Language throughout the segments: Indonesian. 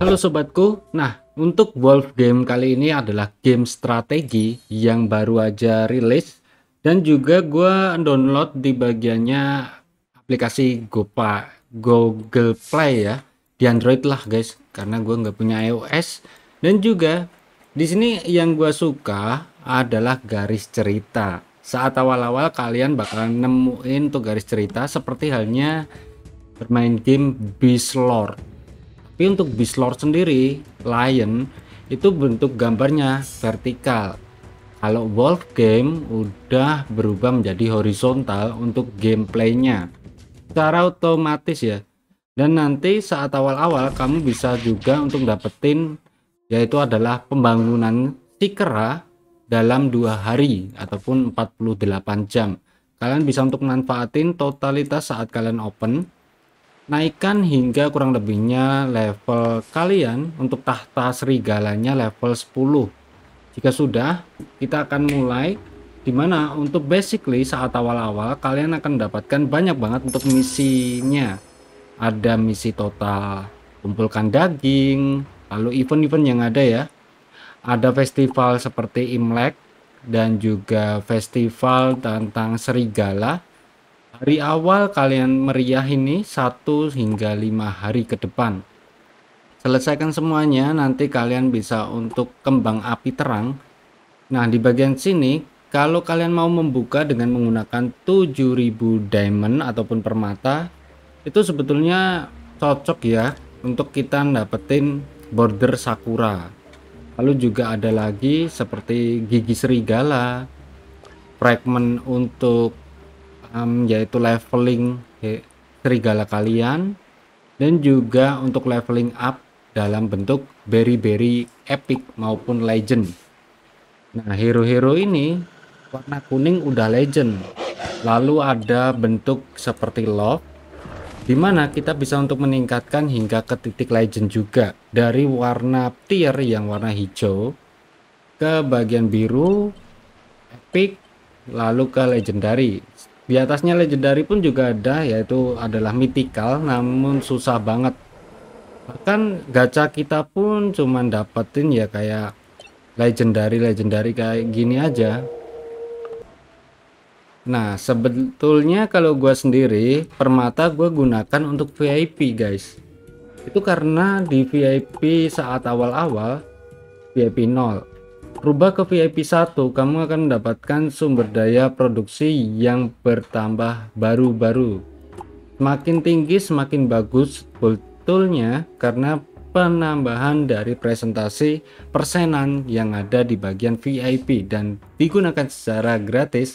Halo sobatku, nah untuk Wolf Game kali ini adalah game strategi yang baru aja rilis dan juga gue download di bagiannya aplikasi Gopa, Google Play ya di Android lah guys karena gue nggak punya iOS dan juga di sini yang gue suka adalah garis cerita saat awal-awal kalian bakalan nemuin tuh garis cerita seperti halnya bermain game Beast Lord tapi untuk Bislord sendiri Lion itu bentuk gambarnya vertikal kalau Wolf Game udah berubah menjadi horizontal untuk gameplaynya secara otomatis ya dan nanti saat awal-awal kamu bisa juga untuk dapetin yaitu adalah pembangunan Sikera dalam dua hari ataupun 48 jam kalian bisa untuk manfaatin totalitas saat kalian open naikkan hingga kurang lebihnya level kalian untuk tahta serigalanya level 10 jika sudah kita akan mulai dimana untuk basically saat awal-awal kalian akan mendapatkan banyak banget untuk misinya ada misi total kumpulkan daging lalu event-event yang ada ya ada festival seperti Imlek dan juga festival tentang serigala Hari awal kalian meriah ini 1 hingga lima hari ke depan. Selesaikan semuanya, nanti kalian bisa untuk kembang api terang. Nah, di bagian sini kalau kalian mau membuka dengan menggunakan 7000 diamond ataupun permata, itu sebetulnya cocok ya untuk kita dapetin border sakura. Lalu juga ada lagi seperti gigi serigala, fragment untuk um, yaitu leveling serigala kalian dan juga untuk leveling up dalam bentuk berry-berry epic maupun legend. Nah, hero-hero ini warna kuning udah legend. Lalu ada bentuk seperti love dimana kita bisa untuk meningkatkan hingga ke titik legend juga dari warna tier yang warna hijau ke bagian biru epic lalu ke legendary di atasnya legendary pun juga ada yaitu adalah mythical namun susah banget. Bahkan gacha kita pun cuman dapetin ya kayak legendary-legendary kayak gini aja. Nah sebetulnya kalau gue sendiri permata gue gunakan untuk VIP guys. Itu karena di VIP saat awal-awal VIP 0 Rubah ke VIP 1, kamu akan mendapatkan sumber daya produksi yang bertambah baru-baru. Makin tinggi semakin bagus betulnya karena penambahan dari presentasi persenan yang ada di bagian VIP dan digunakan secara gratis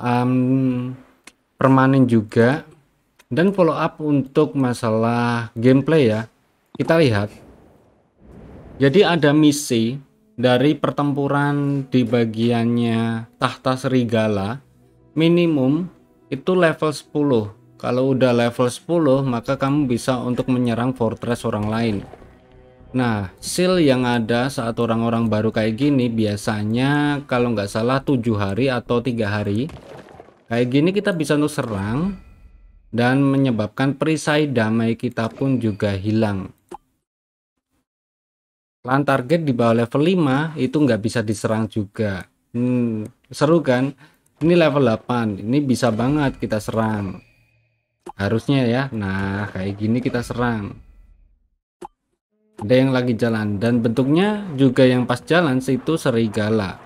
um, permanen juga dan follow up untuk masalah gameplay ya kita lihat jadi ada misi dari pertempuran di bagiannya tahta serigala minimum itu level 10 kalau udah level 10 maka kamu bisa untuk menyerang fortress orang lain nah seal yang ada saat orang-orang baru kayak gini biasanya kalau nggak salah tujuh hari atau tiga hari kayak gini kita bisa untuk serang dan menyebabkan perisai damai kita pun juga hilang Lan target di bawah level 5 itu nggak bisa diserang juga. Hmm, seru kan? Ini level 8, ini bisa banget kita serang. Harusnya ya. Nah, kayak gini kita serang. Ada yang lagi jalan dan bentuknya juga yang pas jalan situ serigala.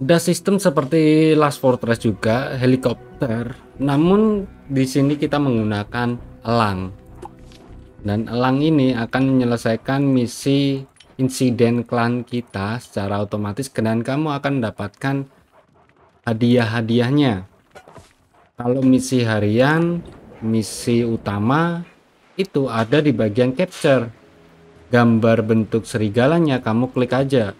Ada sistem seperti Last Fortress juga, helikopter. Namun di sini kita menggunakan elang. Dan elang ini akan menyelesaikan misi insiden klan kita secara otomatis dan kamu akan mendapatkan hadiah-hadiahnya. Kalau misi harian, misi utama itu ada di bagian capture. Gambar bentuk serigalanya kamu klik aja.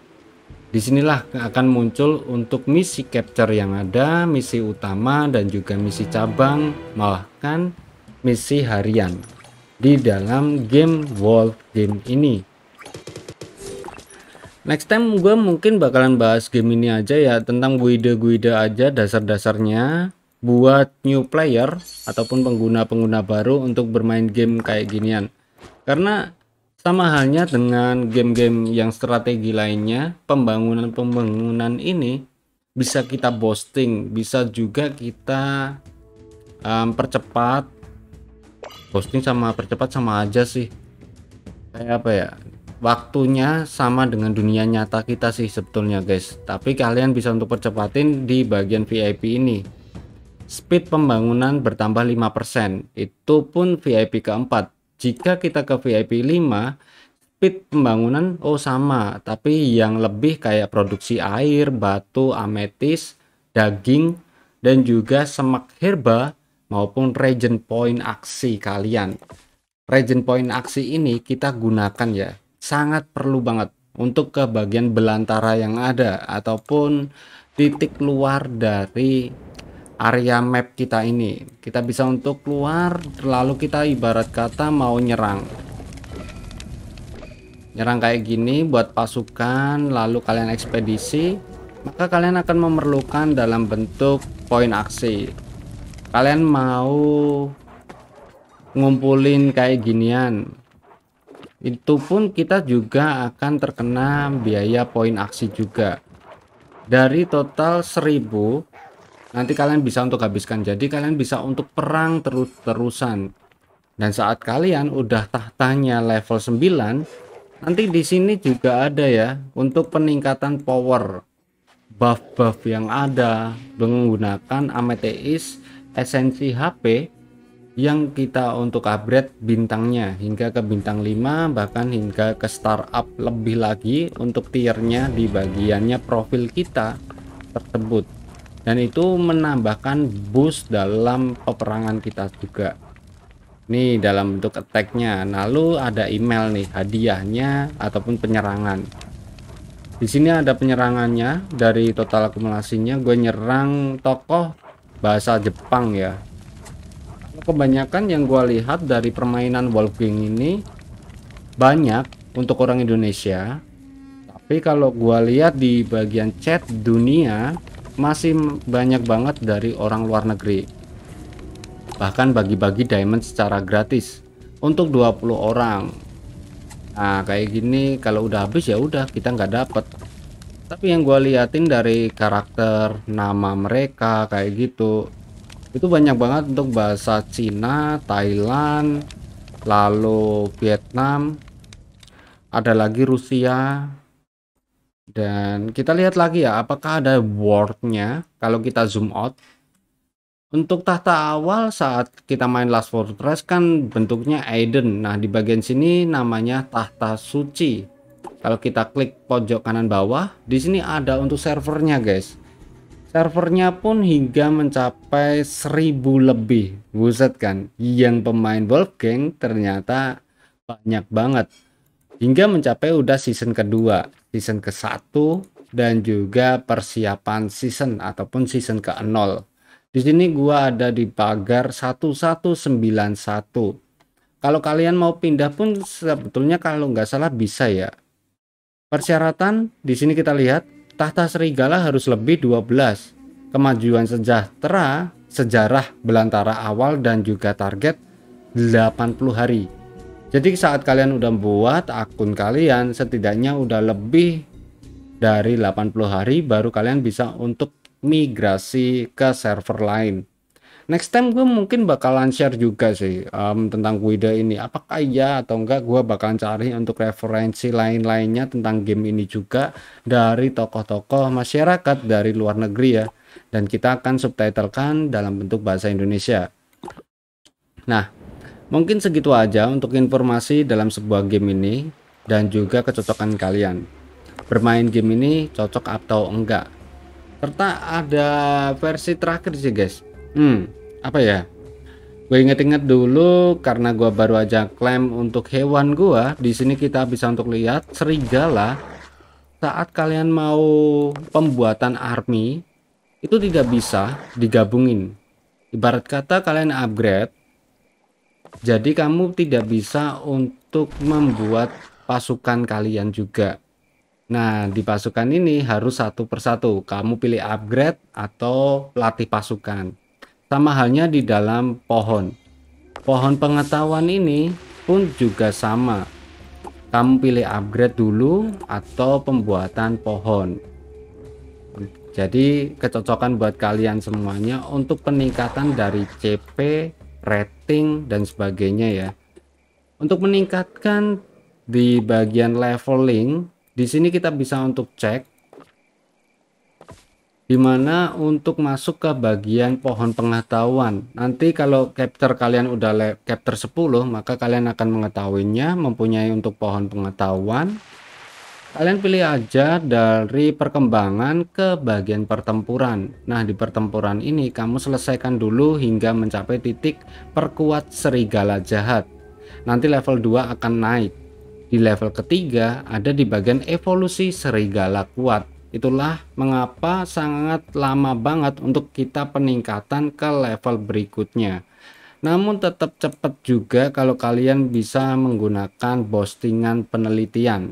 Disinilah akan muncul untuk misi capture yang ada, misi utama dan juga misi cabang, malahkan misi harian di dalam game world Game ini. Next time gue mungkin bakalan bahas game ini aja ya tentang guide-guide aja dasar-dasarnya buat new player ataupun pengguna-pengguna baru untuk bermain game kayak ginian. Karena sama halnya dengan game-game yang strategi lainnya, pembangunan-pembangunan ini bisa kita boosting, bisa juga kita um, percepat Posting sama percepat sama aja sih kayak apa ya waktunya sama dengan dunia nyata kita sih sebetulnya guys tapi kalian bisa untuk percepatin di bagian VIP ini speed pembangunan bertambah 5% itu pun VIP keempat jika kita ke VIP 5 speed pembangunan oh sama tapi yang lebih kayak produksi air batu ametis daging dan juga semak herba maupun region point aksi kalian. Region point aksi ini kita gunakan ya, sangat perlu banget untuk ke bagian belantara yang ada ataupun titik luar dari area map kita ini. Kita bisa untuk keluar lalu kita ibarat kata mau nyerang. Nyerang kayak gini buat pasukan lalu kalian ekspedisi, maka kalian akan memerlukan dalam bentuk poin aksi kalian mau ngumpulin kayak ginian itu pun kita juga akan terkena biaya poin aksi juga dari total 1000 nanti kalian bisa untuk habiskan jadi kalian bisa untuk perang terus-terusan dan saat kalian udah tahtanya level 9 nanti di sini juga ada ya untuk peningkatan power buff-buff yang ada menggunakan ametis esensi HP yang kita untuk upgrade bintangnya hingga ke bintang 5 bahkan hingga ke startup lebih lagi untuk tiernya di bagiannya profil kita tersebut dan itu menambahkan boost dalam peperangan kita juga nih dalam bentuk attacknya lalu ada email nih hadiahnya ataupun penyerangan di sini ada penyerangannya dari total akumulasinya gue nyerang tokoh bahasa Jepang ya kebanyakan yang gue lihat dari permainan walking ini banyak untuk orang Indonesia tapi kalau gue lihat di bagian chat dunia masih banyak banget dari orang luar negeri bahkan bagi-bagi diamond secara gratis untuk 20 orang Nah, kayak gini kalau udah habis ya udah kita nggak dapat tapi yang gue liatin dari karakter nama mereka kayak gitu itu banyak banget untuk bahasa Cina Thailand lalu Vietnam ada lagi Rusia dan kita lihat lagi ya apakah ada wordnya kalau kita zoom out untuk tahta awal saat kita main Last Fortress kan bentuknya Aiden. Nah di bagian sini namanya tahta suci kalau kita klik pojok kanan bawah, di sini ada untuk servernya, guys. Servernya pun hingga mencapai 1000 lebih. Buset kan, yang pemain Wolfgang ternyata banyak banget. Hingga mencapai udah season kedua, season ke satu dan juga persiapan season ataupun season ke-0. Di sini gua ada di pagar 1191. Kalau kalian mau pindah pun sebetulnya kalau nggak salah bisa ya. Persyaratan di sini kita lihat tahta serigala harus lebih 12. Kemajuan sejahtera, sejarah belantara awal dan juga target 80 hari. Jadi saat kalian udah buat akun kalian setidaknya udah lebih dari 80 hari baru kalian bisa untuk migrasi ke server lain next time gue mungkin bakalan share juga sih um, tentang Guida ini apakah iya atau enggak gue bakalan cari untuk referensi lain-lainnya tentang game ini juga dari tokoh-tokoh masyarakat dari luar negeri ya dan kita akan subtitlekan dalam bentuk bahasa Indonesia nah mungkin segitu aja untuk informasi dalam sebuah game ini dan juga kecocokan kalian bermain game ini cocok atau enggak serta ada versi terakhir sih guys Hmm apa ya gue inget-inget dulu karena gue baru aja klaim untuk hewan gue di sini kita bisa untuk lihat serigala saat kalian mau pembuatan army itu tidak bisa digabungin ibarat kata kalian upgrade jadi kamu tidak bisa untuk membuat pasukan kalian juga Nah, di pasukan ini harus satu persatu. Kamu pilih upgrade atau pelatih pasukan. Sama halnya di dalam pohon. Pohon pengetahuan ini pun juga sama. Kamu pilih upgrade dulu atau pembuatan pohon. Jadi kecocokan buat kalian semuanya untuk peningkatan dari CP, rating dan sebagainya ya. Untuk meningkatkan di bagian leveling, di sini kita bisa untuk cek dimana untuk masuk ke bagian pohon pengetahuan nanti kalau capture kalian udah capture 10 maka kalian akan mengetahuinya mempunyai untuk pohon pengetahuan kalian pilih aja dari perkembangan ke bagian pertempuran nah di pertempuran ini kamu selesaikan dulu hingga mencapai titik perkuat serigala jahat nanti level 2 akan naik di level ketiga ada di bagian evolusi serigala kuat Itulah mengapa sangat lama banget untuk kita peningkatan ke level berikutnya. Namun tetap cepat juga kalau kalian bisa menggunakan postingan penelitian.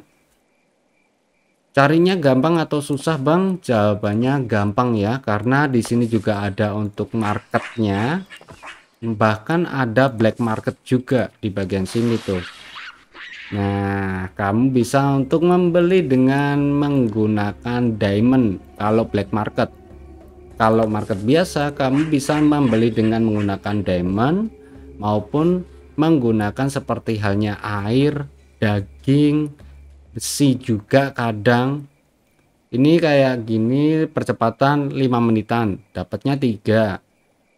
Carinya gampang atau susah, Bang? Jawabannya gampang ya, karena di sini juga ada untuk marketnya. Bahkan ada black market juga di bagian sini tuh. Nah, kamu bisa untuk membeli dengan menggunakan diamond kalau black market. Kalau market biasa, kamu bisa membeli dengan menggunakan diamond maupun menggunakan seperti halnya air, daging, besi juga kadang. Ini kayak gini percepatan 5 menitan, dapatnya 3.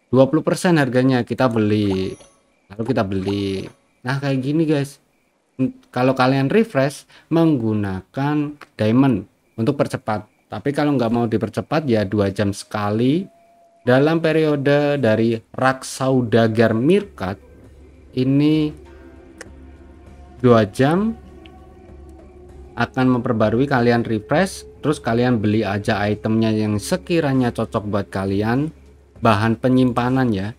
20% harganya kita beli. Lalu kita beli. Nah, kayak gini guys kalau kalian refresh menggunakan diamond untuk percepat. Tapi kalau nggak mau dipercepat ya dua jam sekali dalam periode dari rak saudagar Mirkat ini dua jam akan memperbarui kalian refresh terus kalian beli aja itemnya yang sekiranya cocok buat kalian bahan penyimpanan ya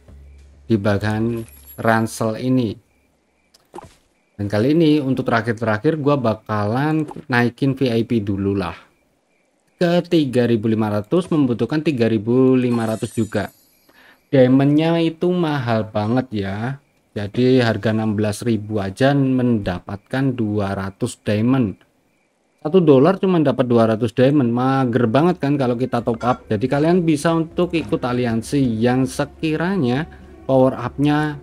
di bagian ransel ini dan kali ini untuk terakhir-terakhir gue bakalan naikin VIP dulu lah. Ke 3500 membutuhkan 3500 juga. Diamondnya itu mahal banget ya. Jadi harga 16.000 aja mendapatkan 200 diamond. Satu dolar cuma dapat 200 diamond. Mager banget kan kalau kita top up. Jadi kalian bisa untuk ikut aliansi yang sekiranya power upnya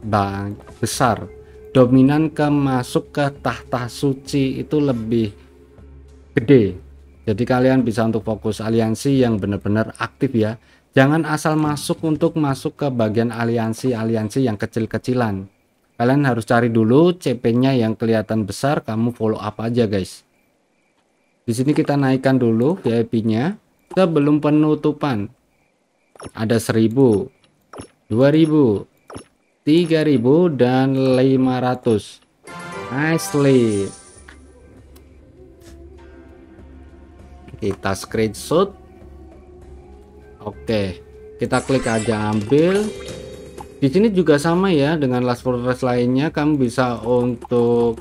besar dominan ke masuk ke tahta suci itu lebih gede. Jadi kalian bisa untuk fokus aliansi yang benar-benar aktif ya. Jangan asal masuk untuk masuk ke bagian aliansi-aliansi yang kecil-kecilan. Kalian harus cari dulu CP-nya yang kelihatan besar, kamu follow up aja guys. Di sini kita naikkan dulu VIP-nya sebelum penutupan. Ada 1000, 2000, 3000 dan 500 asli kita screenshot oke kita klik aja ambil di sini juga sama ya dengan last fortress lainnya kamu bisa untuk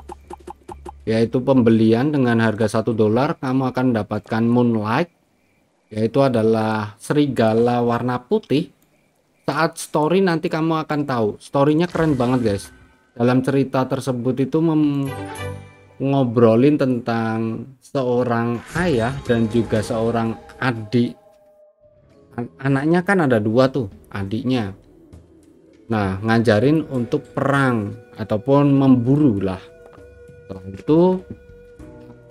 yaitu pembelian dengan harga satu dolar kamu akan mendapatkan moonlight yaitu adalah serigala warna putih saat story nanti kamu akan tahu storynya keren banget guys dalam cerita tersebut itu mem ngobrolin tentang seorang ayah dan juga seorang adik An anaknya kan ada dua tuh adiknya nah ngajarin untuk perang ataupun memburu lah setelah itu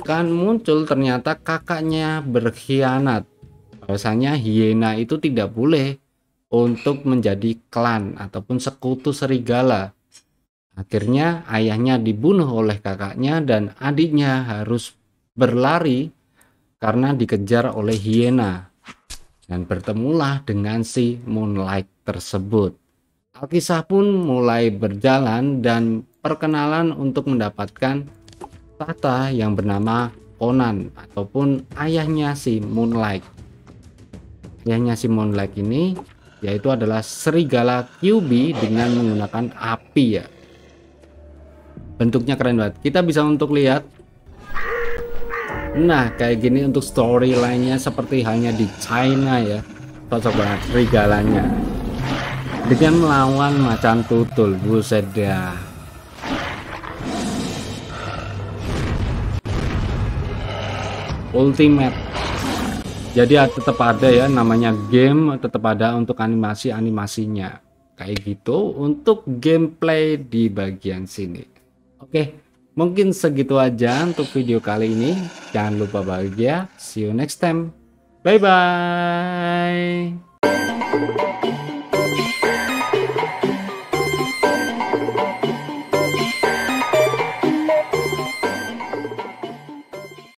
kan muncul ternyata kakaknya berkhianat bahwasanya hiena itu tidak boleh untuk menjadi klan ataupun sekutu serigala. Akhirnya ayahnya dibunuh oleh kakaknya dan adiknya harus berlari karena dikejar oleh hiena. Dan bertemulah dengan si Moonlight tersebut. Alkisah pun mulai berjalan dan perkenalan untuk mendapatkan tata yang bernama Conan ataupun ayahnya si Moonlight. Ayahnya si Moonlight ini yaitu adalah serigala QB dengan menggunakan api ya bentuknya keren banget kita bisa untuk lihat nah kayak gini untuk story lainnya seperti halnya di China ya cocok banget serigalanya dengan melawan macan tutul buset dah ultimate jadi tetap ada ya namanya game tetap ada untuk animasi animasinya kayak gitu untuk gameplay di bagian sini oke mungkin segitu aja untuk video kali ini jangan lupa bahagia see you next time bye bye